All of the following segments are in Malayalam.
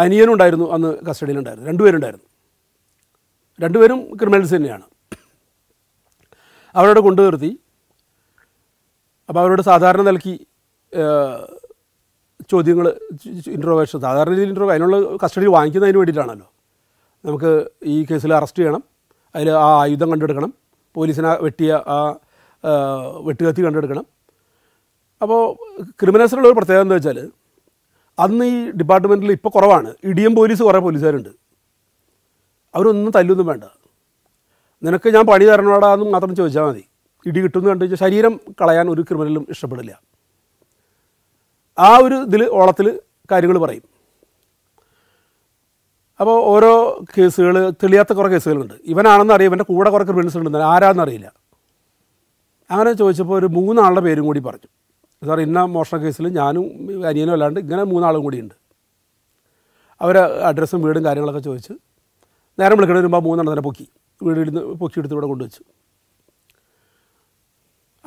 അനിയനുണ്ടായിരുന്നു അന്ന് കസ്റ്റഡിയിലുണ്ടായിരുന്നു രണ്ടുപേരുണ്ടായിരുന്നു രണ്ടുപേരും ക്രിമിനൽസ് തന്നെയാണ് അവരോട് കൊണ്ടു നിർത്തി അപ്പോൾ അവരോട് സാധാരണ നൽകി ചോദ്യങ്ങൾ ഇൻട്രോവേഷൻ സാധാരണ രീതിയിൽ ഇൻട്രോ അതിനുള്ള കസ്റ്റഡിയിൽ വാങ്ങിക്കുന്നതിന് വേണ്ടിയിട്ടാണല്ലോ നമുക്ക് ഈ കേസിൽ അറസ്റ്റ് ചെയ്യണം അതിൽ ആ ആയുധം കണ്ടെടുക്കണം പോലീസിനെ വെട്ടിയ ആ വെട്ടുകത്തി കണ്ടെടുക്കണം അപ്പോൾ ക്രിമിനൽസിനുള്ള ഒരു പ്രത്യേകത എന്താ വെച്ചാൽ അന്ന് ഈ ഡിപ്പാർട്ട്മെൻറ്റിൽ ഇപ്പോൾ കുറവാണ് ഇടിയും പോലീസ് കുറേ പോലീസുകാരുണ്ട് അവരൊന്നും തല്ലൊന്നും വേണ്ട നിനക്ക് ഞാൻ പണി തരണോടാന്ന് മാത്രം ചോദിച്ചാൽ മതി ഇടി കിട്ടുമെന്ന് കണ്ടു വെച്ചാൽ ശരീരം കളയാൻ ഒരു ക്രിമിനലും ഇഷ്ടപ്പെടില്ല ആ ഒരു ഇതിൽ ഓളത്തിൽ കാര്യങ്ങൾ പറയും അപ്പോൾ ഓരോ കേസുകൾ തെളിയാത്ത കുറേ കേസുകളുണ്ട് ഇവനാണെന്ന് അറിയാം ഇവൻ്റെ കൂടെ കുറേ ക്രിമിനൽസ് ഉണ്ടെന്ന് ആരാണെന്ന് അറിയില്ല അങ്ങനെ ചോദിച്ചപ്പോൾ ഒരു മൂന്നാളുടെ പേരും കൂടി പറഞ്ഞു സാർ ഇന്ന മോഷണ കേസിൽ ഞാനും അനിയനും അല്ലാണ്ട് ഇങ്ങനെ മൂന്നാളും കൂടിയുണ്ട് അവരെ അഡ്രസ്സും വീടും കാര്യങ്ങളൊക്കെ ചോദിച്ച് നേരം വിളിക്കണതിന് വരുമ്പോൾ മൂന്നെണ്ണം തന്നെ പൊക്കി വീടിൽ നിന്ന് പൊക്കി എടുത്ത് ഇവിടെ കൊണ്ടുവച്ചു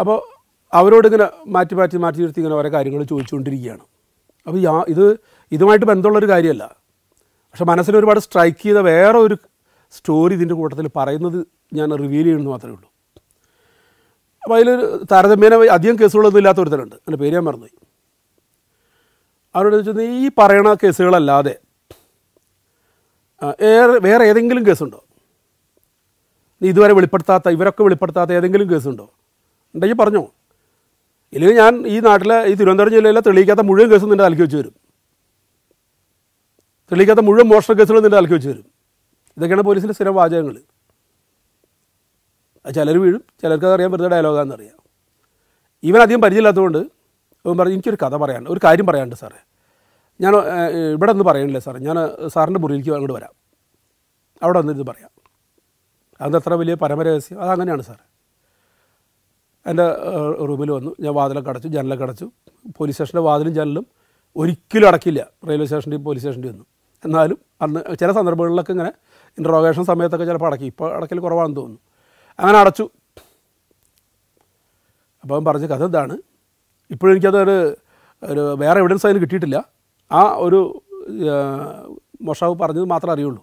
അപ്പോൾ ഇങ്ങനെ മാറ്റി മാറ്റി മാറ്റി നിർത്തി ഇങ്ങനെ ഓരോ കാര്യങ്ങൾ ചോദിച്ചുകൊണ്ടിരിക്കുകയാണ് അപ്പോൾ യാ ഇത് ഇതുമായിട്ട് ബന്ധമുള്ളൊരു കാര്യമല്ല പക്ഷെ മനസ്സിൽ ഒരുപാട് സ്ട്രൈക്ക് ചെയ്ത വേറെ ഒരു സ്റ്റോറി ഇതിൻ്റെ കൂട്ടത്തിൽ പറയുന്നത് ഞാൻ റിവീൽ ചെയ്യണമെന്ന് മാത്രമേ ഉള്ളൂ അപ്പോൾ അതിൽ താരതമ്യേന അധികം കേസുകളൊന്നും ഇല്ലാത്ത ഒരുത്തരുണ്ട് എൻ്റെ പേര് ഞാൻ മറന്നുപോയി അവരോട് ചോദിച്ചത് ഈ പറയണ കേസുകളല്ലാതെ വേറെ ഏതെങ്കിലും കേസുണ്ടോ നീ ഇതുവരെ വെളിപ്പെടുത്താത്ത ഇവരൊക്കെ വെളിപ്പെടുത്താത്ത ഏതെങ്കിലും കേസുണ്ടോ ഉണ്ടെങ്കിൽ പറഞ്ഞോ ഇല്ലെങ്കിൽ ഞാൻ ഈ നാട്ടിലെ ഈ തിരുവനന്തപുരം ജില്ലയിലെ തെളിയിക്കാത്ത മുഴുവൻ കേസും നിൻ്റെ തലക്കി വെച്ച് വരും തെളിയിക്കാത്ത മുഴുവൻ മോഷണ കേസുകളും നിൻ്റെ തലക്കി വെച്ച് വരും ഇതൊക്കെയാണ് പോലീസിൻ്റെ സ്ഥിരം വാചകങ്ങൾ ചിലർ വീഴും ചിലർക്ക് അതറിയാൻ വെറുതെ ഡയലോഗാന്ന് അറിയാം ഇവൻ അധികം പരിചയമില്ലാത്തതുകൊണ്ട് അവൻ പറഞ്ഞു എനിക്കൊരു കഥ പറയാനുണ്ട് ഒരു കാര്യം പറയാനുണ്ട് സാറേ ഞാൻ ഇവിടെ ഒന്ന് പറയണില്ല സാറേ ഞാൻ സാറിൻ്റെ മുറിയിലേക്ക് അങ്ങോട്ട് വരാം അവിടെ വന്നിരുന്ന് പറയാം അത് അത്ര വലിയ പരമരഹസ്യം അതങ്ങനെയാണ് സാറേ എൻ്റെ റൂമിൽ വന്നു ഞാൻ വാതിലൊക്കെ അടച്ചു ജനലൊക്കെ അടച്ചു പോലീസ് സ്റ്റേഷൻ്റെ വാതിലും ജനലും ഒരിക്കലും അടക്കില്ല റെയിൽവേ സ്റ്റേഷൻ്റെയും പോലീസ് സ്റ്റേഷൻ്റെയും ഒന്നും എന്നാലും അന്ന് ചില സന്ദർഭങ്ങളിലൊക്കെ ഇങ്ങനെ ഇൻട്രോഗേഷൻ സമയത്തൊക്കെ ചിലപ്പോൾ അടക്കി ഇപ്പോൾ അടക്കൽ കുറവാണെന്ന് തോന്നുന്നു അങ്ങനെ അടച്ചു അപ്പോൾ അവൻ പറഞ്ഞ കഥ എന്താണ് ഇപ്പോഴും എനിക്കതൊരു ഒരു വേറെ എവിഡൻസ് അതിന് കിട്ടിയിട്ടില്ല ആ ഒരു മൊഷാവ് പറഞ്ഞത് മാത്രമേ അറിയുള്ളൂ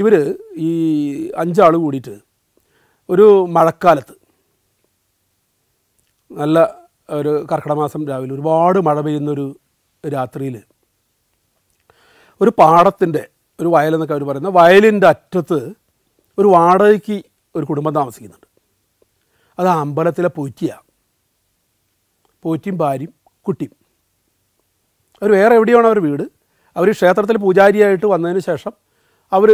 ഇവർ ഈ അഞ്ചാൾ കൂടിയിട്ട് ഒരു മഴക്കാലത്ത് നല്ല ഒരു കർക്കിടമാസം രാവിലെ ഒരുപാട് മഴ പെയ്യുന്നൊരു രാത്രിയിൽ ഒരു പാടത്തിൻ്റെ ഒരു വയലെന്നൊക്കെ അവർ പറയുന്ന വയലിൻ്റെ അറ്റത്ത് ഒരു വാടകയ്ക്ക് ഒരു കുടുംബം താമസിക്കുന്നുണ്ട് അത് അമ്പലത്തിലെ പോറ്റിയാണ് പോറ്റിയും ഭാര്യയും കുട്ടിയും അവർ വേറെ എവിടെയാണ് അവർ വീട് അവർ ക്ഷേത്രത്തിൽ പൂജാരിയായിട്ട് വന്നതിന് ശേഷം അവർ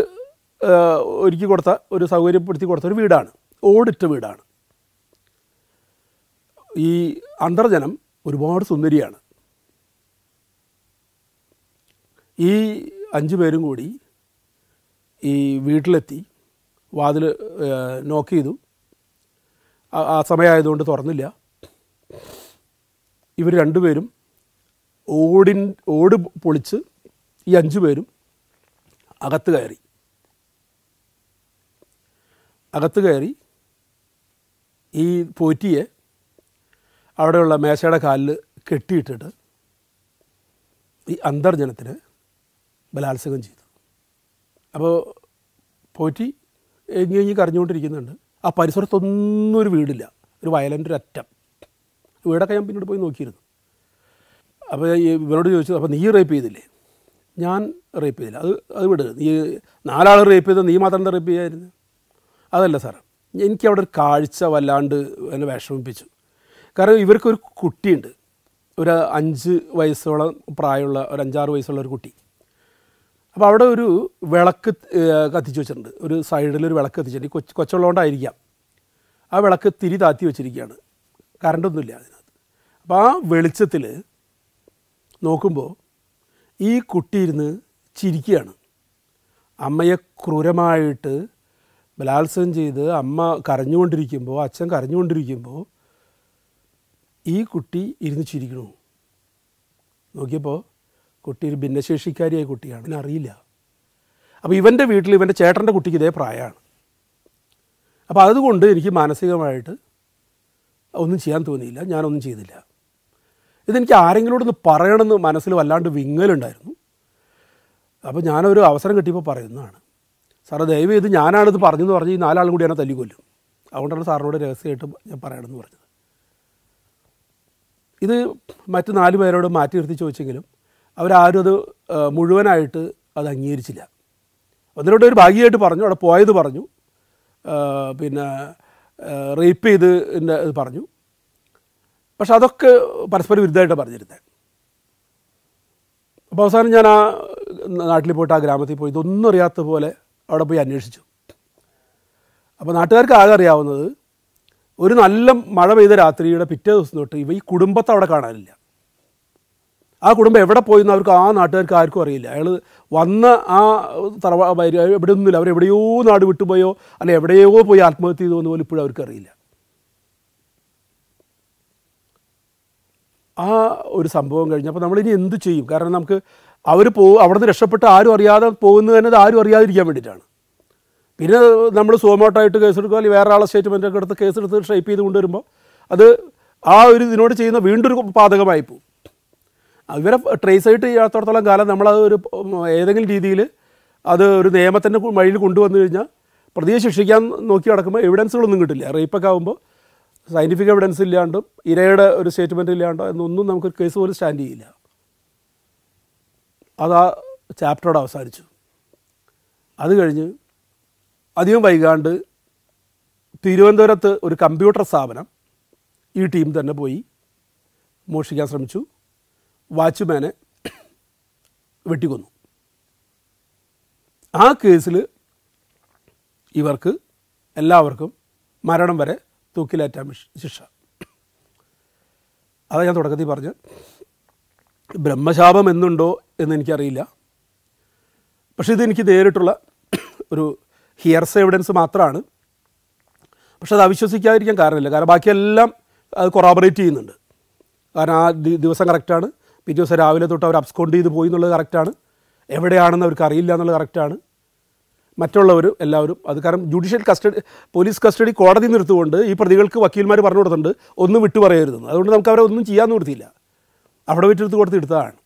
ഒരുക്കി കൊടുത്ത ഒരു സൗകര്യപ്പെടുത്തി കൊടുത്ത ഒരു വീടാണ് ഓടിട്ട വീടാണ് ഈ അന്തർജനം ഒരുപാട് സുന്ദരിയാണ് ഈ അഞ്ചു പേരും കൂടി ഈ വീട്ടിലെത്തി വാതിൽ നോക്ക് ചെയ്തു ആ സമയമായതുകൊണ്ട് തുറന്നില്ല ഇവർ രണ്ടുപേരും ഓടിൻ ഓട് പൊളിച്ച് ഈ അഞ്ചു പേരും അകത്ത് കയറി അകത്ത് കയറി ഈ പോറ്റിയെ അവിടെയുള്ള മേശയുടെ കാലിൽ കെട്ടിയിട്ടിട്ട് ഈ അന്തർജനത്തിന് ബലാത്സംഗം ചെയ്തു അപ്പോൾ പോറ്റി എങ്ങി കഴിഞ്ഞ് കരഞ്ഞുകൊണ്ടിരിക്കുന്നുണ്ട് ആ പരിസരത്തൊന്നും ഒരു വീടില്ല ഒരു വയലൻ്റെ ഒരു അറ്റം വീടൊക്കെ ഞാൻ പിന്നീട് പോയി നോക്കിയിരുന്നു അപ്പോൾ ഇവരോട് ചോദിച്ചത് അപ്പോൾ നീ റേപ്പ് ചെയ്തില്ലേ ഞാൻ റേപ്പ് ചെയ്തില്ല അത് അത് വിട് നീ നാലാൾ റേപ്പ് ചെയ്ത നീ മാത്രം എന്താ റേപ്പ് ചെയ്യായിരുന്നു അതല്ല സാറേ എനിക്ക് അവിടെ ഒരു കാഴ്ച വല്ലാണ്ട് എന്നെ വിഷമിപ്പിച്ചു കാരണം ഇവർക്കൊരു കുട്ടിയുണ്ട് ഒരു അഞ്ച് വയസ്സോളം പ്രായമുള്ള ഒരു അഞ്ചാറ് വയസ്സുള്ള ഒരു കുട്ടി അപ്പോൾ അവിടെ ഒരു വിളക്ക് കത്തിച്ച് വെച്ചിട്ടുണ്ട് ഒരു സൈഡിൽ ഒരു വിളക്ക് കത്തിച്ചിട്ടുണ്ട് കൊച്ചു കൊച്ചുള്ളതുകൊണ്ടായിരിക്കാം ആ വിളക്ക് തിരി താത്തി വെച്ചിരിക്കുകയാണ് കറണ്ടൊന്നുമില്ല അതിനകത്ത് അപ്പോൾ ആ വെളിച്ചത്തിൽ നോക്കുമ്പോൾ ഈ കുട്ടി ഇരുന്ന് ചിരിക്കുകയാണ് അമ്മയെ ക്രൂരമായിട്ട് ബലാത്സംഗം ചെയ്ത് അമ്മ കരഞ്ഞുകൊണ്ടിരിക്കുമ്പോൾ അച്ഛൻ കരഞ്ഞുകൊണ്ടിരിക്കുമ്പോൾ ഈ കുട്ടി ഇരുന്ന് ചിരിക്കണു നോക്കിയപ്പോൾ കുട്ടി ഒരു ഭിന്നശേഷിക്കാരിയായ കുട്ടിയാണ് പിന്നെ അറിയില്ല അപ്പോൾ ഇവൻ്റെ വീട്ടിൽ ഇവൻ്റെ ചേട്ടൻ്റെ കുട്ടിക്ക് ഇതേ പ്രായമാണ് അപ്പോൾ അതുകൊണ്ട് എനിക്ക് മാനസികമായിട്ട് ഒന്നും ചെയ്യാൻ തോന്നിയില്ല ഞാനൊന്നും ചെയ്തില്ല ഇതെനിക്ക് ആരെങ്കിലോടൊന്ന് പറയണമെന്ന് മനസ്സിൽ വല്ലാണ്ട് വിങ്ങലുണ്ടായിരുന്നു അപ്പോൾ ഞാനൊരു അവസരം കിട്ടിയപ്പോൾ പറയുന്നതാണ് സാറ് ദയവ് ചെയ്ത് ഞാനാണിത് പറഞ്ഞെന്ന് പറഞ്ഞ് ഈ നാലാളും കൂടി എന്നെ തല്ലിക്കൊല്ലും അതുകൊണ്ടാണ് സാറിനോട് രഹസ്യമായിട്ട് ഞാൻ പറയണമെന്ന് പറഞ്ഞത് ഇത് മറ്റ് നാല് പേരോട് മാറ്റി നിർത്തി ചോദിച്ചെങ്കിലും അവരാരും അത് മുഴുവനായിട്ട് അത് അംഗീകരിച്ചില്ല ഒന്നിനോട് ഒരു ഭാഗികമായിട്ട് പറഞ്ഞു അവിടെ പോയത് പറഞ്ഞു പിന്നെ റേപ്പ് ചെയ്ത് ഇത് പറഞ്ഞു പക്ഷെ അതൊക്കെ പരസ്പര വിരുദ്ധമായിട്ടാണ് പറഞ്ഞിരുന്നത് അപ്പോൾ അവസാനം ഞാൻ ആ നാട്ടിൽ പോയിട്ട് ആ ഗ്രാമത്തിൽ പോയി ഇതൊന്നും അറിയാത്ത പോലെ അവിടെ പോയി അന്വേഷിച്ചു അപ്പോൾ നാട്ടുകാർക്ക് ആകെ അറിയാവുന്നത് ഒരു നല്ല മഴ പെയ്ത രാത്രിയുടെ പിറ്റേ ദിവസം തൊട്ട് ഇവ ഈ കുടുംബത്തെ അവിടെ കാണാനില്ല ആ കുടുംബം എവിടെ പോയെന്ന് അവർക്ക് ആ നാട്ടുകാർക്ക് ആർക്കും അറിയില്ല അയാൾ വന്ന ആ തറവാ എവിടെ ഒന്നുമില്ല അവർ എവിടെയോ നാട് വിട്ടുപോയോ അല്ലെ എവിടെയോ പോയി ആത്മഹത്യ ചെയ്തു എന്ന് പോലും ഇപ്പോഴും അവർക്ക് അറിയില്ല ആ ഒരു സംഭവം കഴിഞ്ഞപ്പോൾ നമ്മളിനി എന്ത് ചെയ്യും കാരണം നമുക്ക് അവർ പോ അവിടെ നിന്ന് രക്ഷപ്പെട്ട് ആരും അറിയാതെ പോകുന്നത് തന്നെ ആരും അറിയാതിരിക്കാൻ വേണ്ടിയിട്ടാണ് പിന്നെ നമ്മൾ സോമോട്ടായിട്ട് കേസെടുക്കുക അല്ലെങ്കിൽ വേറെ ആളെ സ്റ്റേറ്റ്മെൻറ്റൊക്കെ എടുത്ത് കേസെടുത്ത് ഷേപ്പ് ചെയ്ത് കൊണ്ടുവരുമ്പോൾ അത് ആ ഒരു ഇതിനോട് ചെയ്യുന്ന വീണ്ടൊരു പാതകമായി പോകും ഇവരെ ട്രേസ് ആയിട്ട് ചെയ്യാത്തടത്തോളം കാലം നമ്മളത് ഒരു ഏതെങ്കിലും രീതിയിൽ അത് ഒരു നിയമത്തിൻ്റെ വഴിയിൽ കൊണ്ടുവന്നു കഴിഞ്ഞാൽ പ്രതിയെ ശിക്ഷിക്കാൻ നോക്കി നടക്കുമ്പോൾ എവിഡൻസുകളൊന്നും കിട്ടില്ല റേപ്പൊക്കെ ആകുമ്പോൾ സയൻറ്റിഫിക് എവിഡൻസ് ഇല്ലാണ്ടും ഇരയുടെ ഒരു സ്റ്റേറ്റ്മെൻറ്റ് ഇല്ലാണ്ടോ എന്നൊന്നും നമുക്കൊരു കേസ് പോലും സ്റ്റാൻഡ് ചെയ്യില്ല അത് ആ ചാപ്റ്ററോട് അവസാനിച്ചു അത് കഴിഞ്ഞ് അധികം വൈകാണ്ട് തിരുവനന്തപുരത്ത് ഒരു കമ്പ്യൂട്ടർ സ്ഥാപനം ഈ ടീം തന്നെ പോയി മോഷിക്കാൻ ശ്രമിച്ചു വാച്ച്മാനെ വെട്ടിക്കൊന്നു ആ കേസിൽ ഇവർക്ക് എല്ലാവർക്കും മരണം വരെ തൂക്കിലേറ്റാൻ ശിക്ഷ അതാണ് ഞാൻ തുടക്കത്തിൽ പറഞ്ഞ് ബ്രഹ്മശാപം എന്നുണ്ടോ എന്ന് എനിക്കറിയില്ല പക്ഷെ ഇതെനിക്ക് നേരിട്ടുള്ള ഒരു ഹിയർസ് എവിഡൻസ് മാത്രമാണ് പക്ഷെ അത് അവിശ്വസിക്കാതിരിക്കാൻ കാരണമില്ല കാരണം ബാക്കിയെല്ലാം അത് കൊറാബറേറ്റ് ചെയ്യുന്നുണ്ട് കാരണം ആ ദിവസം കറക്റ്റാണ് പിറ്റേ ദിവസം രാവിലെ തൊട്ട് അവർ അബ്സ്കോണ്ട് ചെയ്ത് പോയി എന്നുള്ളത് കറക്റ്റാണ് എവിടെയാണെന്ന് അവർക്ക് അറിയില്ല എന്നുള്ളത് കറക്റ്റാണ് മറ്റുള്ളവർ എല്ലാവരും അത് കാരണം ജുഡീഷ്യൽ കസ്റ്റഡി പോലീസ് കസ്റ്റഡി കോടതി നിർത്തുകൊണ്ട് ഈ പ്രതികൾക്ക് വക്കീൽമാർ പറഞ്ഞു കൊടുത്തിട്ടുണ്ട് ഒന്നും വിട്ടു പറയരുതെന്ന് അതുകൊണ്ട് നമുക്ക് അവരെ ഒന്നും ചെയ്യാൻ നിർത്തിയില്ല അവിടെ വിട്ടെടുത്ത് കൊടുത്ത് എടുത്തതാണ്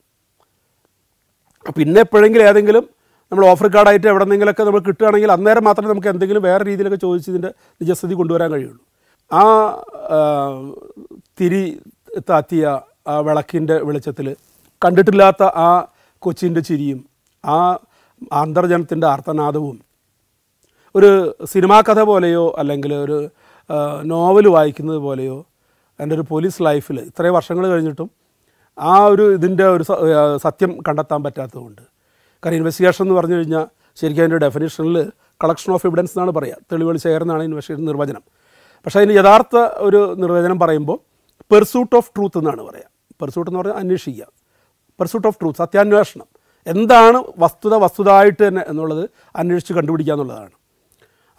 പിന്നെ എപ്പോഴെങ്കിലും ഏതെങ്കിലും നമ്മൾ ഓഫർ കാർഡായിട്ട് നിന്നെങ്കിലൊക്കെ നമ്മൾ കിട്ടുകയാണെങ്കിൽ അന്നേരം മാത്രമേ നമുക്ക് എന്തെങ്കിലും വേറെ രീതിയിലൊക്കെ ചോദിച്ചതിൻ്റെ നിജസ്ഥിതി കൊണ്ടുവരാൻ കഴിയുള്ളൂ ആ തിരി താത്തിയ ആ വിളക്കിൻ്റെ വെളിച്ചത്തിൽ കണ്ടിട്ടില്ലാത്ത ആ കൊച്ചിൻ്റെ ചിരിയും ആ അന്തർജനത്തിൻ്റെ ആർത്തനാദവും ഒരു സിനിമാ കഥ പോലെയോ അല്ലെങ്കിൽ ഒരു നോവൽ വായിക്കുന്നത് പോലെയോ എൻ്റെ ഒരു പോലീസ് ലൈഫിൽ ഇത്രയും വർഷങ്ങൾ കഴിഞ്ഞിട്ടും ആ ഒരു ഇതിൻ്റെ ഒരു സത്യം കണ്ടെത്താൻ പറ്റാത്തതുകൊണ്ട് കാരണം ഇൻവെസ്റ്റിഗേഷൻ എന്ന് പറഞ്ഞു കഴിഞ്ഞാൽ ശരിക്കും അതിൻ്റെ ഡെഫിനേഷനിൽ കളക്ഷൻ ഓഫ് എവിഡൻസ് എന്നാണ് പറയുക തെളിവുകൾ ചേർന്നാണ് ഇൻവെസ്റ്റിഗേഷൻ നിർവചനം പക്ഷേ അതിന് യഥാർത്ഥ ഒരു നിർവചനം പറയുമ്പോൾ പെർസ്യൂട്ട് ഓഫ് ട്രൂത്ത് എന്നാണ് പറയുക പെർസ്യൂട്ട് എന്ന് പറഞ്ഞാൽ അന്വേഷിക്കുക പെർസ്യൂട്ട് ഓഫ് ട്രൂത്ത് സത്യാന്വേഷണം എന്താണ് വസ്തുത വസ്തുതായിട്ട് തന്നെ എന്നുള്ളത് അന്വേഷിച്ച് കണ്ടുപിടിക്കുക എന്നുള്ളതാണ്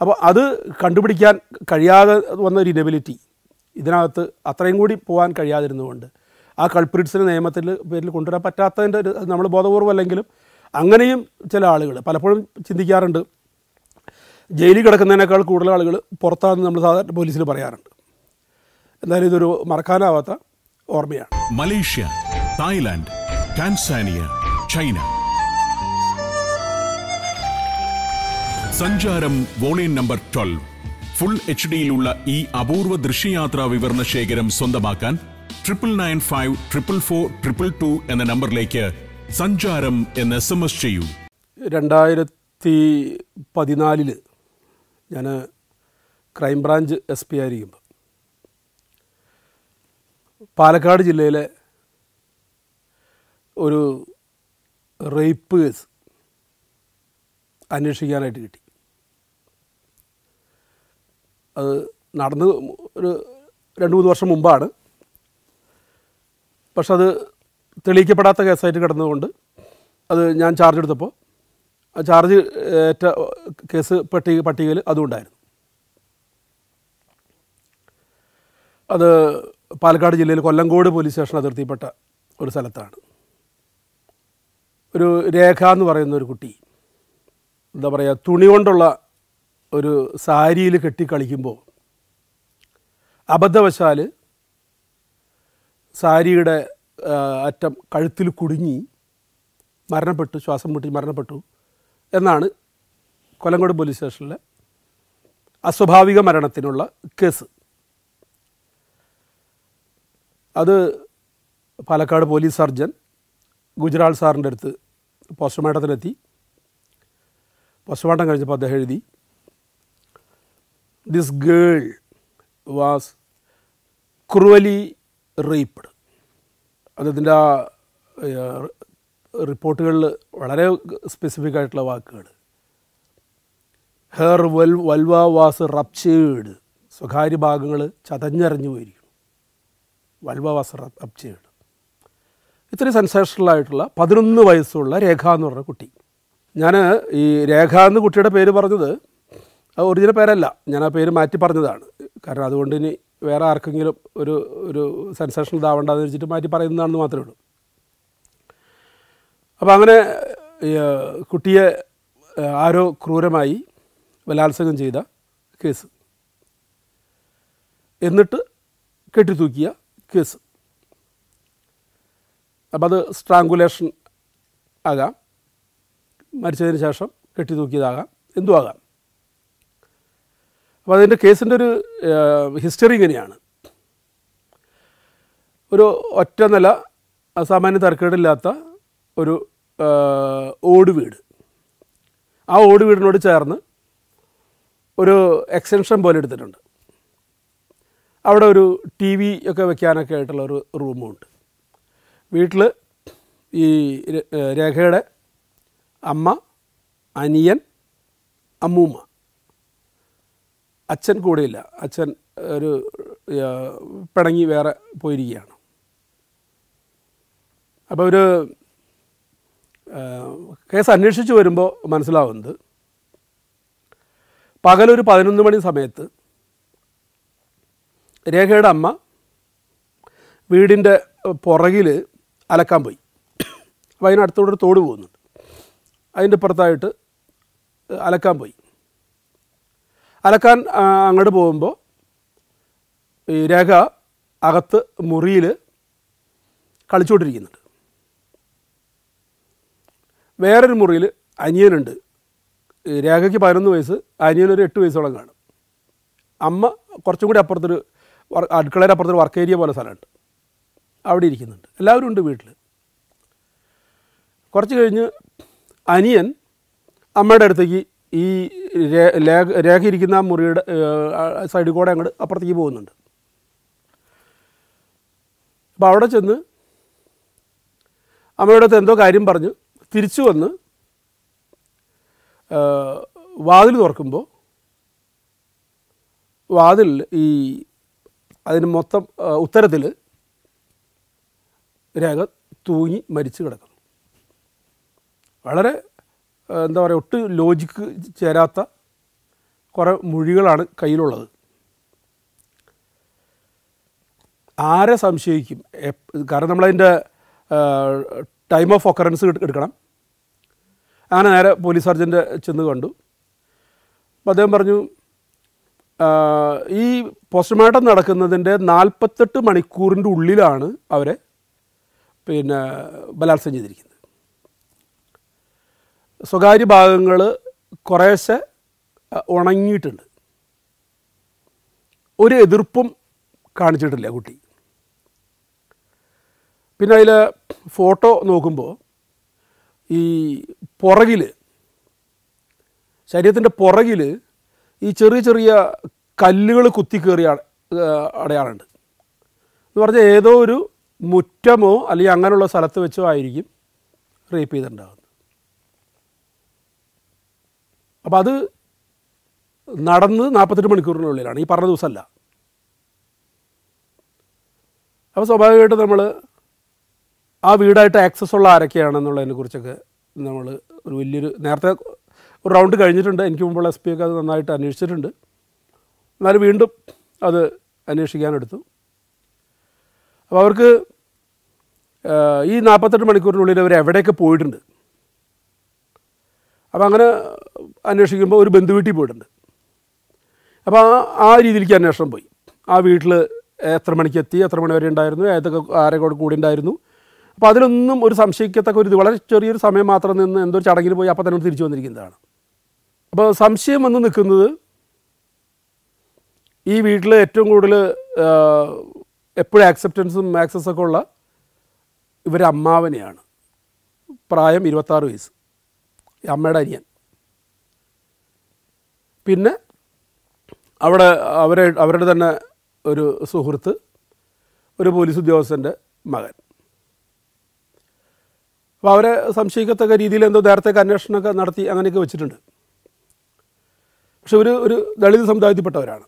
അപ്പോൾ അത് കണ്ടുപിടിക്കാൻ കഴിയാതെ വന്ന ഒരു ഇനബിലിറ്റി ഇതിനകത്ത് അത്രയും കൂടി പോകാൻ കഴിയാതിരുന്നുകൊണ്ട് ആ കൾപ്രിറ്റ്സിൻ്റെ നിയമത്തിൽ പേരിൽ കൊണ്ടുവരാൻ പറ്റാത്തതിൻ്റെ ഒരു നമ്മൾ ബോധപൂർവം അല്ലെങ്കിലും അങ്ങനെയും ചില ആളുകൾ പലപ്പോഴും ചിന്തിക്കാറുണ്ട് ജയിലിൽ കിടക്കുന്നതിനേക്കാൾ കൂടുതൽ ആളുകൾ പുറത്താണെന്ന് നമ്മൾ സാധാരണ പോലീസിൽ പറയാറുണ്ട് എന്തായാലും ഇതൊരു മറക്കാനാവാത്ത ഓർമ്മയാണ് Malaysia Thailand Tanzania China Sancharam volume number twelve full H ഡിയിലുള്ള ഈ അപൂർവ ദൃശ്യയാത്രാ വിവരണ ശേഖരം സ്വന്തമാക്കാൻ triple nine five triple four triple two എന്ന നമ്പറിലേക്ക് സഞ്ചാരം എന്ന് എസ് എം എസ് ചെയ്യൂ രണ്ടായിരത്തി പതിനാലില് ഞാൻ ക്രൈംബ്രാഞ്ച് എസ് പി ആയിരിക്കുമ്പോൾ പാലക്കാട് ജില്ലയിലെ ഒരു റേപ്പ് കേസ് അന്വേഷിക്കാനായിട്ട് കിട്ടി അത് നടന്ന് ഒരു രണ്ട് മൂന്ന് വർഷം മുമ്പാണ് പക്ഷെ അത് തെളിയിക്കപ്പെടാത്ത കേസായിട്ട് കിടന്നതുകൊണ്ട് അത് ഞാൻ ചാർജ് എടുത്തപ്പോൾ ആ ചാർജ് ഏറ്റ കേസ് പട്ടിക പട്ടികയിൽ അതുണ്ടായിരുന്നു അത് പാലക്കാട് ജില്ലയിൽ കൊല്ലങ്കോട് പോലീസ് സ്റ്റേഷൻ അതിർത്തിപ്പെട്ട ഒരു സ്ഥലത്താണ് ഒരു രേഖ എന്ന് പറയുന്ന ഒരു കുട്ടി എന്താ പറയുക തുണി കൊണ്ടുള്ള ഒരു സാരിയിൽ കെട്ടി കളിക്കുമ്പോൾ അബദ്ധവശാൽ സാരിയുടെ അറ്റം കഴുത്തിൽ കുടുങ്ങി മരണപ്പെട്ടു ശ്വാസം മുട്ടി മരണപ്പെട്ടു എന്നാണ് കൊല്ലങ്കോട് പോലീസ് സ്റ്റേഷനിലെ അസ്വാഭാവിക മരണത്തിനുള്ള കേസ് അത് പാലക്കാട് പോലീസ് സർജൻ ഗുജറാൾ സാറിൻ്റെ അടുത്ത് പോസ്റ്റ്മോർട്ടത്തിലെത്തി പോസ്റ്റ്മോർട്ടം കഴിഞ്ഞപ്പോൾ അദ്ദേഹം എഴുതി this girl was cruelly raped അദ്ദേഹത്തിൻ്റെ ആ റിപ്പോർട്ടുകളിൽ വളരെ സ്പെസിഫിക് ആയിട്ടുള്ള വാക്കുകൾ her well vulva was ruptured സ്വകാര്യ ഭാഗങ്ങൾ ചതഞ്ഞറിഞ്ഞു പോയിരിക്കും വൽവാസർ അബ്ജയാണ് ഇത്രയും സെൻസേഷണലായിട്ടുള്ള പതിനൊന്ന് വയസ്സുള്ള രേഖ എന്ന് പറഞ്ഞ കുട്ടി ഞാൻ ഈ രേഖ എന്ന് കുട്ടിയുടെ പേര് പറഞ്ഞത് അത് ഒറിജിനൽ പേരല്ല ഞാൻ ആ പേര് മാറ്റി പറഞ്ഞതാണ് കാരണം അതുകൊണ്ട് ഇനി വേറെ ആർക്കെങ്കിലും ഒരു ഒരു സെൻസേഷൻ ഇതാവേണ്ടെന്ന് വെച്ചിട്ട് മാറ്റി പറയുന്നതാണെന്ന് മാത്രമേ ഉള്ളൂ അപ്പോൾ അങ്ങനെ കുട്ടിയെ ആരോ ക്രൂരമായി ബലാത്സംഗം ചെയ്ത കേസ് എന്നിട്ട് കെട്ടിത്തൂക്കിയ കേസ് അപ്പം അത് സ്ട്രാങ്കുലേഷൻ ആകാം മരിച്ചതിന് ശേഷം കെട്ടി തൂക്കിയതാകാം എന്തും ആകാം അപ്പോൾ അതിൻ്റെ കേസിൻ്റെ ഒരു ഹിസ്റ്ററി ഇങ്ങനെയാണ് ഒരു ഒറ്റ നില അസാമാന്യ തർക്കേടില്ലാത്ത ഒരു ഓട് വീട് ആ ഓട് വീടിനോട് ചേർന്ന് ഒരു എക്സ്റ്റൻഷൻ പോലെ എടുത്തിട്ടുണ്ട് അവിടെ ഒരു ടി വി ഒക്കെ വെക്കാനൊക്കെ ആയിട്ടുള്ള ഒരു റൂമുണ്ട് വീട്ടിൽ ഈ രേഖയുടെ അമ്മ അനിയൻ അമ്മൂമ്മ അച്ഛൻ കൂടെയില്ല അച്ഛൻ ഒരു പിണങ്ങി വേറെ പോയിരിക്കുകയാണ് അപ്പോൾ ഒരു കേസ് അന്വേഷിച്ച് വരുമ്പോൾ മനസ്സിലാവുന്നത് പകലൊരു പതിനൊന്ന് മണി സമയത്ത് രേഖയുടെ അമ്മ വീടിൻ്റെ പുറകിൽ അലക്കാൻ പോയി അപ്പോൾ അതിനടുത്തോടൊരു ഒരു തോട് പോകുന്നുണ്ട് അതിൻ്റെ പുറത്തായിട്ട് അലക്കാൻ പോയി അലക്കാൻ അങ്ങോട്ട് പോകുമ്പോൾ ഈ രേഖ അകത്ത് മുറിയിൽ കളിച്ചുകൊണ്ടിരിക്കുന്നുണ്ട് വേറൊരു മുറിയിൽ അനിയനുണ്ട് രേഖയ്ക്ക് പതിനൊന്ന് വയസ്സ് അനിയനൊരു എട്ട് വയസ്സോളം കാണും അമ്മ കുറച്ചും കൂടി അപ്പുറത്തൊരു അടുക്കളയുടെ അപ്പുറത്തൊരു വർക്ക് ഏരിയ പോലെ സ്ഥലമുണ്ട് അവിടെ ഇരിക്കുന്നുണ്ട് എല്ലാവരും ഉണ്ട് വീട്ടിൽ കുറച്ച് കഴിഞ്ഞ് അനിയൻ അമ്മയുടെ അടുത്തേക്ക് ഈ രേഖ രേഖ ഇരിക്കുന്ന മുറിയുടെ സൈഡിൽ കൂടെ അങ്ങോട്ട് അപ്പുറത്തേക്ക് പോകുന്നുണ്ട് അപ്പോൾ അവിടെ ചെന്ന് അമ്മയുടെ അടുത്ത് എന്തോ കാര്യം പറഞ്ഞ് തിരിച്ചു വന്ന് വാതിൽ തുറക്കുമ്പോൾ വാതിൽ ഈ അതിന് മൊത്തം ഉത്തരത്തിൽ രേഖ തൂങ്ങി മരിച്ചു കിടക്കുന്നു വളരെ എന്താ പറയുക ഒട്ട് ലോജിക്ക് ചേരാത്ത കുറേ മൊഴികളാണ് കയ്യിലുള്ളത് ആരെ സംശയിക്കും കാരണം നമ്മളതിൻ്റെ ടൈം ഓഫ് ഒക്കറൻസ് എടുക്കണം അങ്ങനെ നേരെ പോലീസ് സർജൻ്റെ ചെന്ന് കണ്ടു അപ്പം അദ്ദേഹം പറഞ്ഞു ഈ പോസ്റ്റ്മോർട്ടം നടക്കുന്നതിൻ്റെ നാൽപ്പത്തെട്ട് മണിക്കൂറിൻ്റെ ഉള്ളിലാണ് അവരെ പിന്നെ ബലാത്സംഗം ചെയ്തിരിക്കുന്നത് സ്വകാര്യ ഭാഗങ്ങൾ കുറേശ്ശെ ഉണങ്ങിയിട്ടുണ്ട് ഒരു എതിർപ്പും കാണിച്ചിട്ടില്ല കുട്ടി പിന്നെ അതിൽ ഫോട്ടോ നോക്കുമ്പോൾ ഈ പുറകിൽ ശരീരത്തിൻ്റെ പുറകിൽ ഈ ചെറിയ ചെറിയ കല്ലുകൾ കുത്തി കയറിയ അടയാളുണ്ട് എന്ന് പറഞ്ഞാൽ ഏതോ ഒരു മുറ്റമോ അല്ലെങ്കിൽ അങ്ങനെയുള്ള സ്ഥലത്ത് വെച്ചോ ആയിരിക്കും റേപ്പ് ചെയ്തിട്ടുണ്ടാകുന്നത് അപ്പോൾ അത് നടന്ന് നാൽപ്പത്തെട്ട് മണിക്കൂറിനുള്ളിലാണ് ഈ പറഞ്ഞ ദിവസമല്ല അപ്പോൾ സ്വാഭാവികമായിട്ട് നമ്മൾ ആ വീടായിട്ട് ആക്സസ് ഉള്ള ആരൊക്കെയാണെന്നുള്ളതിനെ കുറിച്ചൊക്കെ നമ്മൾ ഒരു വലിയൊരു നേരത്തെ ഒരു റൗണ്ട് കഴിഞ്ഞിട്ടുണ്ട് എനിക്ക് മുമ്പുള്ള എസ് പി ഒക്കെ അത് നന്നായിട്ട് അന്വേഷിച്ചിട്ടുണ്ട് എന്നാലും വീണ്ടും അത് അന്വേഷിക്കാനെടുത്തു അപ്പോൾ അവർക്ക് ഈ നാൽപ്പത്തെട്ട് മണിക്കൂറിനുള്ളിൽ അവർ എവിടെയൊക്കെ പോയിട്ടുണ്ട് അപ്പോൾ അങ്ങനെ അന്വേഷിക്കുമ്പോൾ ഒരു ബന്ധു വീട്ടിൽ പോയിട്ടുണ്ട് അപ്പോൾ ആ ആ രീതിയിലേക്ക് അന്വേഷണം പോയി ആ വീട്ടിൽ എത്ര മണിക്ക് എത്തി എത്ര മണി വരെ ഉണ്ടായിരുന്നു ഏതൊക്കെ ആരെ കൂടെ കൂടി ഉണ്ടായിരുന്നു അപ്പോൾ അതിലൊന്നും ഒരു സംശയിക്കത്തക്ക ഒരു ഇത് വളരെ ചെറിയൊരു സമയം മാത്രം നിന്ന് എന്തോ ചടങ്ങിൽ പോയി അപ്പോൾ തന്നെ തിരിച്ചു വന്നിരിക്കുന്നതാണ് അപ്പോൾ സംശയം വന്ന് നിൽക്കുന്നത് ഈ വീട്ടിൽ ഏറ്റവും കൂടുതൽ എപ്പോഴും ആക്സെപ്റ്റൻസും ആക്സസ്സൊക്കെ ഉള്ള ഇവരെ അമ്മാവനെയാണ് പ്രായം ഇരുപത്താറ് വയസ്സ് അമ്മയുടെ അനിയൻ പിന്നെ അവിടെ അവരെ അവരുടെ തന്നെ ഒരു സുഹൃത്ത് ഒരു പോലീസ് ഉദ്യോഗസ്ഥൻ്റെ മകൻ അപ്പോൾ അവരെ സംശയിക്കത്തക്ക രീതിയിൽ എന്തോ നേരത്തേക്ക് അന്വേഷണമൊക്കെ നടത്തി അങ്ങനെയൊക്കെ വെച്ചിട്ടുണ്ട് പക്ഷെ ഒരു ഒരു ദളിത് സമുദായത്തിൽപ്പെട്ടവരാണ്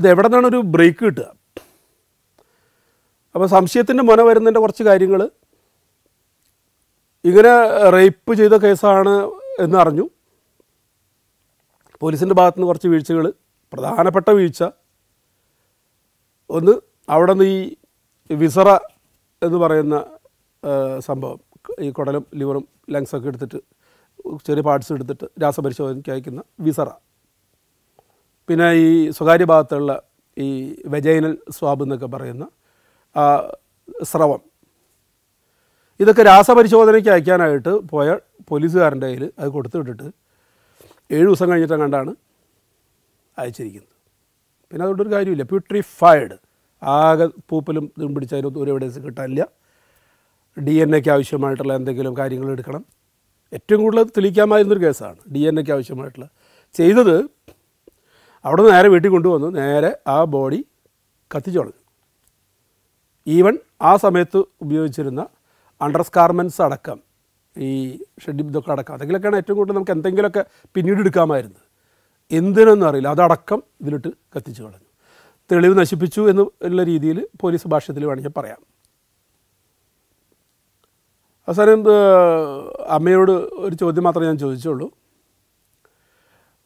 ഇത് എവിടെ നിന്നാണ് ഒരു ബ്രേക്ക് കിട്ടുക അപ്പോൾ സംശയത്തിൻ്റെ മുന വരുന്നതിൻ്റെ കുറച്ച് കാര്യങ്ങൾ ഇങ്ങനെ റേപ്പ് ചെയ്ത കേസാണ് എന്നറിഞ്ഞു പോലീസിൻ്റെ ഭാഗത്തുനിന്ന് കുറച്ച് വീഴ്ചകൾ പ്രധാനപ്പെട്ട വീഴ്ച ഒന്ന് അവിടെ നിന്ന് ഈ വിസറ എന്ന് പറയുന്ന സംഭവം ഈ കുടലും ലിവറും ലങ്സൊക്കെ എടുത്തിട്ട് ചെറിയ പാർട്സ് എടുത്തിട്ട് രാസപരിശോധനയ്ക്ക് അയക്കുന്ന വിസറ പിന്നെ ഈ സ്വകാര്യ ഭാഗത്തുള്ള ഈ വെജൈനൽ സ്വാബ് എന്നൊക്കെ പറയുന്ന സ്രവം ഇതൊക്കെ രാസപരിശോധനയ്ക്ക് അയക്കാനായിട്ട് പോയ പോലീസുകാരൻ്റെ കയ്യിൽ അത് കൊടുത്തുവിട്ടിട്ട് ഏഴ് ദിവസം കഴിഞ്ഞിട്ട് കണ്ടാണ് അയച്ചിരിക്കുന്നത് പിന്നെ അതുകൊണ്ടൊരു കാര്യമില്ല പ്യൂട്രിഫൈഡ് ആകെ പൂപ്പലും ഇതും പിടിച്ചതിനൊന്നും ഒരു എവിഡൻസ് കിട്ടാനില്ല ഡി എൻ എക്ക് ആവശ്യമായിട്ടുള്ള എന്തെങ്കിലും കാര്യങ്ങൾ എടുക്കണം ഏറ്റവും കൂടുതൽ തെളിയിക്കാമായിരുന്നൊരു കേസാണ് ഡി എൻ എക്ക് ആവശ്യമായിട്ടുള്ള ചെയ്തത് അവിടെ നേരെ വീട്ടിൽ കൊണ്ടുവന്നു നേരെ ആ ബോഡി കത്തിച്ചു ഈവൻ ആ സമയത്ത് ഉപയോഗിച്ചിരുന്ന അണ്ടർസ്കാർമെൻറ്റ്സ് അടക്കം ഈ ഷെഡ് ഇതൊക്കെ അടക്കം അതെങ്കിലൊക്കെയാണ് ഏറ്റവും കൂടുതൽ നമുക്ക് എന്തെങ്കിലുമൊക്കെ പിന്നീട് എടുക്കാമായിരുന്നത് എന്തിനൊന്നും അറിയില്ല അതടക്കം ഇതിലിട്ട് കത്തിച്ചു കളഞ്ഞു തെളിവ് നശിപ്പിച്ചു എന്നുള്ള രീതിയിൽ പോലീസ് ഭാഷത്തിൽ വേണമെങ്കിൽ പറയാം അവസാനം അമ്മയോട് ഒരു ചോദ്യം മാത്രമേ ഞാൻ ചോദിച്ചുള്ളൂ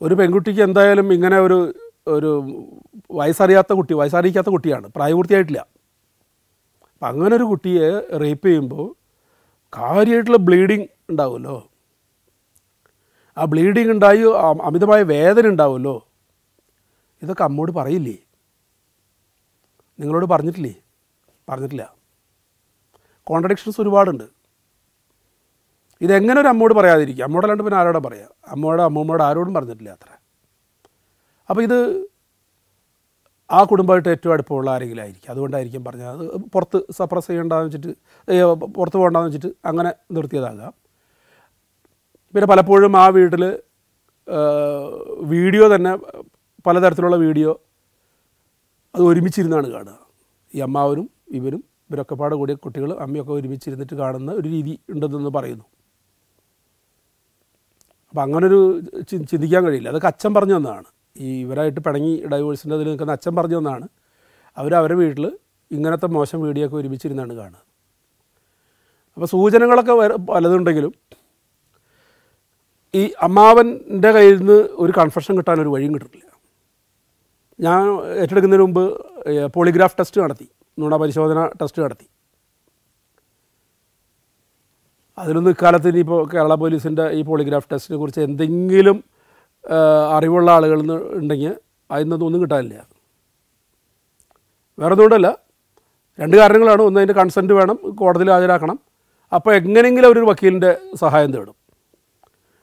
ഒരു പെൺകുട്ടിക്ക് എന്തായാലും ഇങ്ങനെ ഒരു ഒരു വയസ്സറിയാത്ത കുട്ടി വയസ്സറിയിക്കാത്ത കുട്ടിയാണ് പ്രായപൂർത്തിയായിട്ടില്ല അപ്പം അങ്ങനെ ഒരു കുട്ടിയെ റേപ്പ് ചെയ്യുമ്പോൾ കാര്യമായിട്ടുള്ള ബ്ലീഡിങ് ഉണ്ടാവുമല്ലോ ആ ബ്ലീഡിങ് ഉണ്ടായി അമിതമായ വേദന ഉണ്ടാവുമല്ലോ ഇതൊക്കെ അമ്മോട് പറയില്ലേ നിങ്ങളോട് പറഞ്ഞിട്ടില്ലേ പറഞ്ഞിട്ടില്ല കോൺട്രഡിക്ഷൻസ് ഒരുപാടുണ്ട് ഇതെങ്ങനെ ഒരു അമ്മോട് പറയാതിരിക്കുക അമ്മോടല്ലാണ്ട് പിന്നെ ആരോടാ പറയുക അമ്മയോട് അമ്മൂമ്മയോട് ആരോടും പറഞ്ഞിട്ടില്ല അത്ര അപ്പോൾ ഇത് ആ കുടുംബമായിട്ട് ഏറ്റവും അടുപ്പമുള്ള ആരെങ്കിലും ആയിരിക്കും അതുകൊണ്ടായിരിക്കും പറഞ്ഞത് അത് പുറത്ത് സപ്രസ് ചെയ്യേണ്ടതെന്ന് വെച്ചിട്ട് പുറത്ത് പോകേണ്ടതെന്ന് വെച്ചിട്ട് അങ്ങനെ നിർത്തിയതാകാം പിന്നെ പലപ്പോഴും ആ വീട്ടിൽ വീഡിയോ തന്നെ പലതരത്തിലുള്ള വീഡിയോ അത് ഒരുമിച്ചിരുന്നാണ് കാണുക ഈ അമ്മാവനും ഇവരും ഇവരൊക്കെ പാട് കൂടിയ കുട്ടികൾ അമ്മയൊക്കെ ഒരുമിച്ചിരുന്നിട്ട് കാണുന്ന ഒരു രീതി ഉണ്ടെന്ന് പറയുന്നു അപ്പം അങ്ങനൊരു ചിന്തിക്കാൻ കഴിയില്ല അതൊക്കെ അച്ഛൻ പറഞ്ഞു തന്നതാണ് ഈ ഇവരായിട്ട് പിണങ്ങി ഡൈവോഴ്സിൻ്റെ അതിൽ നിൽക്കുന്ന അച്ഛൻ പറഞ്ഞു തന്നാണ് അവർ അവരുടെ വീട്ടിൽ ഇങ്ങനത്തെ മോശം വീഡിയോ ഒക്കെ ഒരുമിച്ചിരുന്നാണ് കാണുന്നത് അപ്പോൾ സൂചനകളൊക്കെ പലതുണ്ടെങ്കിലും ഈ അമ്മാവൻ്റെ കയ്യിൽ നിന്ന് ഒരു കൺഫെഷൻ കിട്ടാൻ ഒരു വഴിയും കിട്ടില്ല ഞാൻ ഏറ്റെടുക്കുന്നതിന് മുമ്പ് പോളിഗ്രാഫ് ടെസ്റ്റ് നടത്തി നുണ പരിശോധന ടെസ്റ്റ് നടത്തി അതിലൊന്നും ഇക്കാലത്ത് ഇനിയിപ്പോൾ കേരള പോലീസിൻ്റെ ഈ പോളിഗ്രാഫ് ടെസ്റ്റിനെ കുറിച്ച് എന്തെങ്കിലും അറിവുള്ള ആളുകൾ ഉണ്ടെങ്കിൽ അതിൽ ഒന്നും കിട്ടാനില്ല വേറെ ഒന്നുകൊണ്ടല്ല രണ്ട് കാരണങ്ങളാണ് ഒന്ന് അതിൻ്റെ കൺസെൻറ്റ് വേണം കോടതിയിൽ ഹാജരാക്കണം അപ്പോൾ എങ്ങനെയെങ്കിലും അവരൊരു വക്കീലിൻ്റെ സഹായം തേടും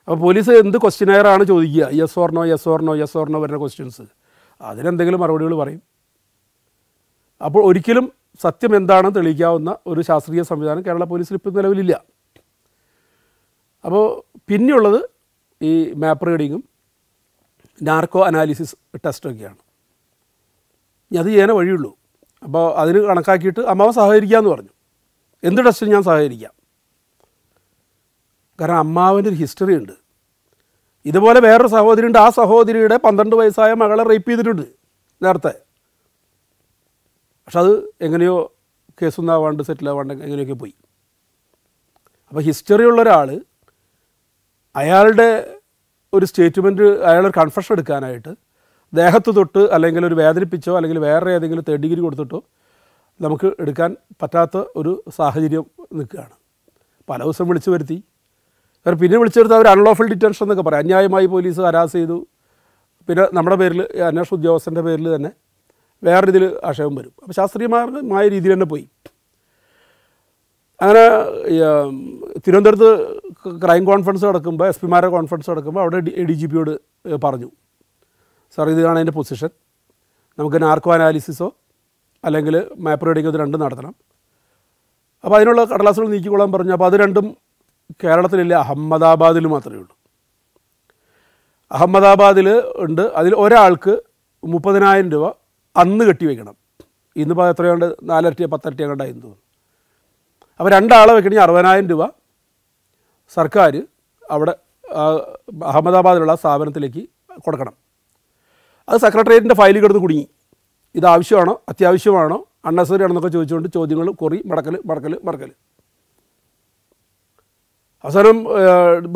അപ്പോൾ പോലീസ് എന്ത് ക്വസ്റ്റ്യനെയറാണ് ചോദിക്കുക yes or no yes or no yes or no വരുന്ന ക്വസ്റ്റ്യൻസ് അതിനെന്തെങ്കിലും മറുപടികൾ പറയും അപ്പോൾ ഒരിക്കലും സത്യം എന്താണെന്ന് തെളിയിക്കാവുന്ന ഒരു ശാസ്ത്രീയ സംവിധാനം കേരള പോലീസിൽ ഇപ്പം നിലവിലില്ല അപ്പോൾ പിന്നെയുള്ളത് ഈ മാപ്പ് റീഡിങ്ങും നാർക്കോ അനാലിസിസ് ടെസ്റ്റൊക്കെയാണ് അത് ചെയ്യാനേ വഴിയുള്ളൂ അപ്പോൾ അതിന് കണക്കാക്കിയിട്ട് അമ്മാവ് സഹകരിക്കാമെന്ന് പറഞ്ഞു എന്ത് ടെസ്റ്റും ഞാൻ സഹകരിക്കാം കാരണം അമ്മാവൻ്റെ ഒരു ഹിസ്റ്ററി ഉണ്ട് ഇതുപോലെ വേറൊരു സഹോദരി ഉണ്ട് ആ സഹോദരിയുടെ പന്ത്രണ്ട് വയസ്സായ മകളെ റേപ്പ് ചെയ്തിട്ടുണ്ട് നേരത്തെ പക്ഷെ അത് എങ്ങനെയോ കേസൊന്നും ആവാണ്ട് സെറ്റിൽ ആവാണ്ട് എങ്ങനെയൊക്കെ പോയി അപ്പോൾ ഹിസ്റ്ററി ഉള്ള ഒരാൾ അയാളുടെ ഒരു സ്റ്റേറ്റ്മെൻറ്റ് അയാളൊരു കൺഫഷൻ എടുക്കാനായിട്ട് ദേഹത്ത് തൊട്ട് അല്ലെങ്കിൽ ഒരു വേദനിപ്പിച്ചോ അല്ലെങ്കിൽ വേറെ ഏതെങ്കിലും തേർഡ് ഡിഗ്രി കൊടുത്തിട്ടോ നമുക്ക് എടുക്കാൻ പറ്റാത്ത ഒരു സാഹചര്യം നിൽക്കുകയാണ് പല ദിവസം വിളിച്ചു വരുത്തി അവർ പിന്നെ വിളിച്ചു വരുത്തി അവർ അൺലോഫുൾ ഡിറ്റൻഷൻ എന്നൊക്കെ പറയും അന്യായമായി പോലീസ് ഹരാസ് ചെയ്തു പിന്നെ നമ്മുടെ പേരിൽ അന്വേഷണ ഉദ്യോഗസ്ഥൻ്റെ പേരിൽ തന്നെ വേറെ ഇതിൽ ആക്ഷേപം വരും അപ്പോൾ ശാസ്ത്രീയമായ രീതിയിൽ തന്നെ പോയി അങ്ങനെ തിരുവനന്തപുരത്ത് ക്രൈം കോൺഫറൻസ് നടക്കുമ്പോൾ എസ് പിമാരെ കോൺഫറൻസ് നടക്കുമ്പോൾ അവിടെ ഡി ജി പിയോട് പറഞ്ഞു സാർ ഇതാണ് അതിൻ്റെ പൊസിഷൻ നമുക്ക് നാർക്കോ അനാലിസിസോ അല്ലെങ്കിൽ മാപ്പ് റീഡിങ്ങോ ഇത് രണ്ടും നടത്തണം അപ്പോൾ അതിനുള്ള കടലാസുകൾ നീക്കിക്കൊള്ളാൻ പറഞ്ഞു അപ്പോൾ അത് രണ്ടും കേരളത്തിലില്ല അഹമ്മദാബാദിൽ മാത്രമേ ഉള്ളൂ അഹമ്മദാബാദിൽ ഉണ്ട് അതിൽ ഒരാൾക്ക് മുപ്പതിനായിരം രൂപ അന്ന് കെട്ടി വയ്ക്കണം ഇന്നിപ്പോൾ എത്രയുണ്ട് നാലരട്ടിയോ പത്തരട്ടിയോ കണ്ടായിരുന്നു തോന്നുന്നു അപ്പോൾ രണ്ടാളെ വെക്കണമെങ്കിൽ അറുപതിനായിരം രൂപ സർക്കാർ അവിടെ അഹമ്മദാബാദിലുള്ള സ്ഥാപനത്തിലേക്ക് കൊടുക്കണം അത് സെക്രട്ടേറിയറ്റിൻ്റെ ഫയലിൽ കിടന്ന് കുടുങ്ങി ഇത് ആവശ്യമാണോ അത്യാവശ്യമാണോ അണ്ണസറി ആണെന്നൊക്കെ ചോദിച്ചുകൊണ്ട് ചോദ്യങ്ങൾ കുറി മടക്കൽ മടക്കൽ മടക്കൽ അവസാനം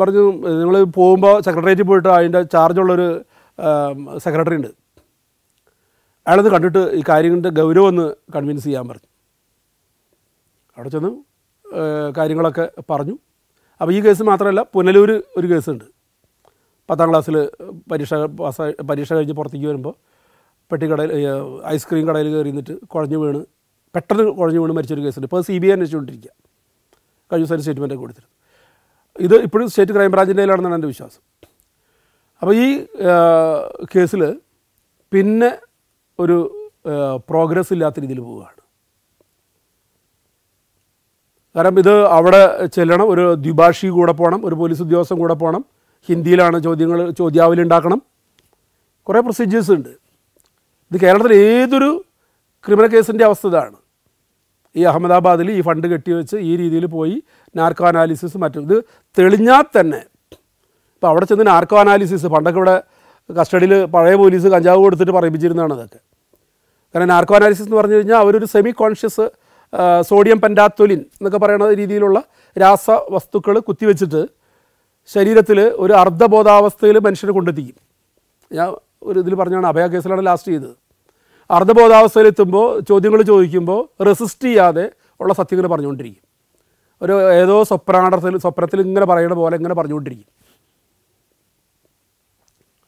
പറഞ്ഞു നിങ്ങൾ പോകുമ്പോൾ സെക്രട്ടേറിയറ്റ് പോയിട്ട് അതിൻ്റെ ചാർജുള്ളൊരു സെക്രട്ടറി ഉണ്ട് അയാളത് കണ്ടിട്ട് ഈ കാര്യങ്ങളുടെ ഗൗരവം ഒന്ന് കൺവിൻസ് ചെയ്യാൻ പറഞ്ഞു അവിടെ ചെന്ന് കാര്യങ്ങളൊക്കെ പറഞ്ഞു അപ്പോൾ ഈ കേസ് മാത്രമല്ല പുനലൂർ ഒരു കേസുണ്ട് പത്താം ക്ലാസ്സിൽ പരീക്ഷ പാസ്സായി പരീക്ഷ കഴിഞ്ഞ് പുറത്തേക്ക് വരുമ്പോൾ പെട്ടിക്കടയിൽ ഐസ്ക്രീം കടയിൽ കയറി നിന്നിട്ട് കുഴഞ്ഞു വീണ് പെട്ടെന്ന് കുഴഞ്ഞു വീണ് മരിച്ചൊരു കേസുണ്ട് ഇപ്പോൾ സി ബി ഐ അന്വേഷിച്ചുകൊണ്ടിരിക്കുക കഴിഞ്ഞ ദിവസം സ്റ്റേറ്റ്മെൻറ്റൊക്കെ കൊടുത്തിരുന്നു ഇത് ഇപ്പോഴും സ്റ്റേറ്റ് ക്രൈംബ്രാഞ്ചിൻ്റെ കയ്യിലാണെന്നാണ് എൻ്റെ വിശ്വാസം അപ്പോൾ ഈ കേസിൽ പിന്നെ ഒരു പ്രോഗ്രസ് ഇല്ലാത്ത രീതിയിൽ പോവുകയാണ് കാരണം ഇത് അവിടെ ചെല്ലണം ഒരു ദ്വിഭാഷി കൂടെ പോകണം ഒരു പോലീസ് ഉദ്യോഗസ്ഥൻ കൂടെ പോകണം ഹിന്ദിയിലാണ് ചോദ്യങ്ങൾ ചോദ്യാവലി ഉണ്ടാക്കണം കുറേ പ്രൊസീജിയേഴ്സ് ഉണ്ട് ഇത് കേരളത്തിൽ ഏതൊരു ക്രിമിനൽ കേസിൻ്റെ അവസ്ഥ ഇതാണ് ഈ അഹമ്മദാബാദിൽ ഈ ഫണ്ട് കെട്ടിവെച്ച് ഈ രീതിയിൽ പോയി നാർക്കോ അനാലിസിസ് മറ്റും ഇത് തെളിഞ്ഞാൽ തന്നെ ഇപ്പോൾ അവിടെ ചെന്ന് നാർക്കോ അനാലിസിസ് പണ്ടൊക്കെ ഇവിടെ കസ്റ്റഡിയിൽ പഴയ പോലീസ് കഞ്ചാവ് കൊടുത്തിട്ട് പറയിപ്പിച്ചിരുന്നതാണ് അതൊക്കെ കാരണം നാർക്കോ അനാലിസിസ് എന്ന് പറഞ്ഞു കഴിഞ്ഞാൽ അവരൊരു സെമി കോൺഷ്യസ് സോഡിയം പെൻഡാത്തൊലിൻ എന്നൊക്കെ പറയുന്ന രീതിയിലുള്ള രാസവസ്തുക്കൾ കുത്തിവെച്ചിട്ട് ശരീരത്തിൽ ഒരു അർദ്ധബോധാവസ്ഥയിൽ മനുഷ്യനെ കൊണ്ടെത്തിക്കും ഞാൻ ഒരു ഇതിൽ പറഞ്ഞാണ് അഭയ കേസിലാണ് ലാസ്റ്റ് ചെയ്തത് അർദ്ധബോധാവസ്ഥയിലെത്തുമ്പോൾ ചോദ്യങ്ങൾ ചോദിക്കുമ്പോൾ റെസിസ്റ്റ് ചെയ്യാതെ ഉള്ള സത്യങ്ങൾ പറഞ്ഞുകൊണ്ടിരിക്കും ഒരു ഏതോ സ്വപ്നാടത്തിൽ സ്വപ്നത്തിൽ ഇങ്ങനെ പറയണ പോലെ ഇങ്ങനെ പറഞ്ഞുകൊണ്ടിരിക്കും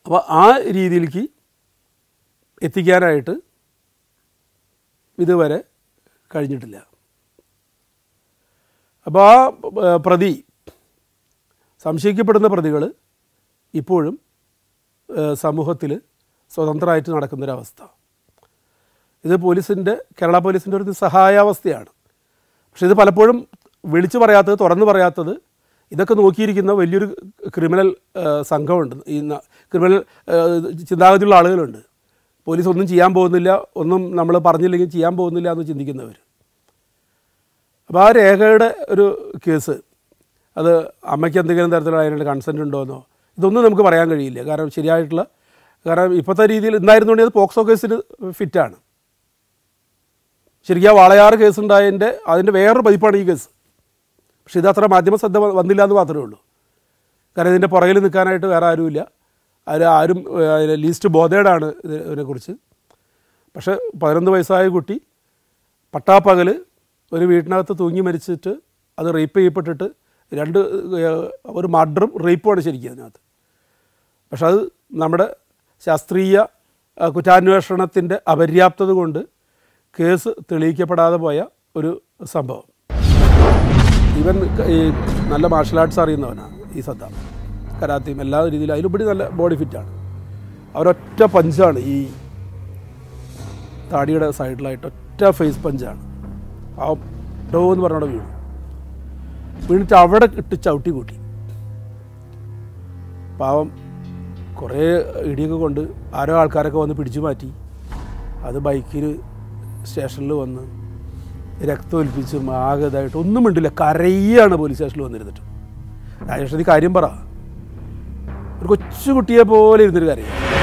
അപ്പോൾ ആ രീതിയിലേക്ക് എത്തിക്കാനായിട്ട് ഇതുവരെ കഴിഞ്ഞിട്ടില്ല അപ്പോൾ ആ പ്രതി സംശയിക്കപ്പെടുന്ന പ്രതികൾ ഇപ്പോഴും സമൂഹത്തിൽ സ്വതന്ത്രമായിട്ട് നടക്കുന്നൊരവസ്ഥ ഇത് പോലീസിൻ്റെ കേരള പോലീസിൻ്റെ ഒരു സഹായാവസ്ഥയാണ് പക്ഷെ ഇത് പലപ്പോഴും വിളിച്ചു പറയാത്തത് തുറന്നു പറയാത്തത് ഇതൊക്കെ നോക്കിയിരിക്കുന്ന വലിയൊരു ക്രിമിനൽ സംഘമുണ്ട് ഈ ക്രിമിനൽ ചിന്താഗതിയുള്ള ആളുകളുണ്ട് പോലീസ് ഒന്നും ചെയ്യാൻ പോകുന്നില്ല ഒന്നും നമ്മൾ പറഞ്ഞില്ലെങ്കിൽ ചെയ്യാൻ പോകുന്നില്ല എന്ന് ചിന്തിക്കുന്നവർ അപ്പോൾ ആ രേഖയുടെ ഒരു കേസ് അത് അമ്മയ്ക്ക് എന്തെങ്കിലും തരത്തിലുള്ള അതിനുള്ള കൺസെൻറ്റ് ഉണ്ടോയെന്നോ ഇതൊന്നും നമുക്ക് പറയാൻ കഴിയില്ല കാരണം ശരിയായിട്ടുള്ള കാരണം ഇപ്പോഴത്തെ രീതിയിൽ ഇന്നായിരുന്നുണ്ടെങ്കിൽ അത് പോക്സോ കേസിന് ഫിറ്റാണ് ശരിക്കും ആ വാളയാറ് കേസുണ്ടായതിൻ്റെ അതിൻ്റെ വേറൊരു പതിപ്പാണ് ഈ കേസ് പക്ഷേ ഇത് അത്ര മാധ്യമ ശ്രദ്ധ വന്നില്ല എന്ന് മാത്രമേ ഉള്ളൂ കാരണം ഇതിൻ്റെ പുറകിൽ നിൽക്കാനായിട്ട് വേറെ ആരുമില്ല അതിൽ ആരും ലീസ്റ്റ് ബോധേഡാണ് ഇതിനെക്കുറിച്ച് പക്ഷേ പതിനൊന്ന് വയസ്സായ കുട്ടി പട്ടാപ്പകൽ ഒരു വീട്ടിനകത്ത് തൂങ്ങി മരിച്ചിട്ട് അത് റേപ്പ് ചെയ്യപ്പെട്ടിട്ട് രണ്ട് ഒരു മർഡറും റേപ്പുമാണ് ശരിക്കും അതിനകത്ത് പക്ഷെ അത് നമ്മുടെ ശാസ്ത്രീയ കുറ്റാന്വേഷണത്തിൻ്റെ അപര്യാപ്തത കൊണ്ട് കേസ് തെളിയിക്കപ്പെടാതെ പോയ ഒരു സംഭവം ഇവൻ ഈ നല്ല മാർഷൽ ആർട്സ് അറിയുന്നവനാണ് ഈ സദ്ദാം കരാത്തയും എല്ലാ രീതിയിലും അതിലുപടി നല്ല ബോഡി ഫിറ്റാണ് അവരൊറ്റ പഞ്ചാണ് ഈ താടിയുടെ സൈഡിലായിട്ട് ഒറ്റ ഫേസ് പഞ്ചാണ് ആ ഡോ എന്ന് പറഞ്ഞവിടെ വീണു വീണിട്ട് അവിടെ ഇട്ട് ചവിട്ടി കൂട്ടി പാവം കുറേ ഇടിയൊക്കെ കൊണ്ട് ആരോ ആൾക്കാരൊക്കെ വന്ന് പിടിച്ചു മാറ്റി അത് ബൈക്കിൽ സ്റ്റേഷനിൽ വന്ന് രക്തമൊലിപ്പിച്ചും ആകതായിട്ട് ഒന്നും മിണ്ടില്ല കരയാണ് പോലീസ് സ്റ്റേഷനിൽ വന്നിരുന്നിട്ട് രാജേഷതി കാര്യം പറ ഒരു കൊച്ചുകുട്ടിയെ പോലെ ഇരുന്നൊരു കാര്യം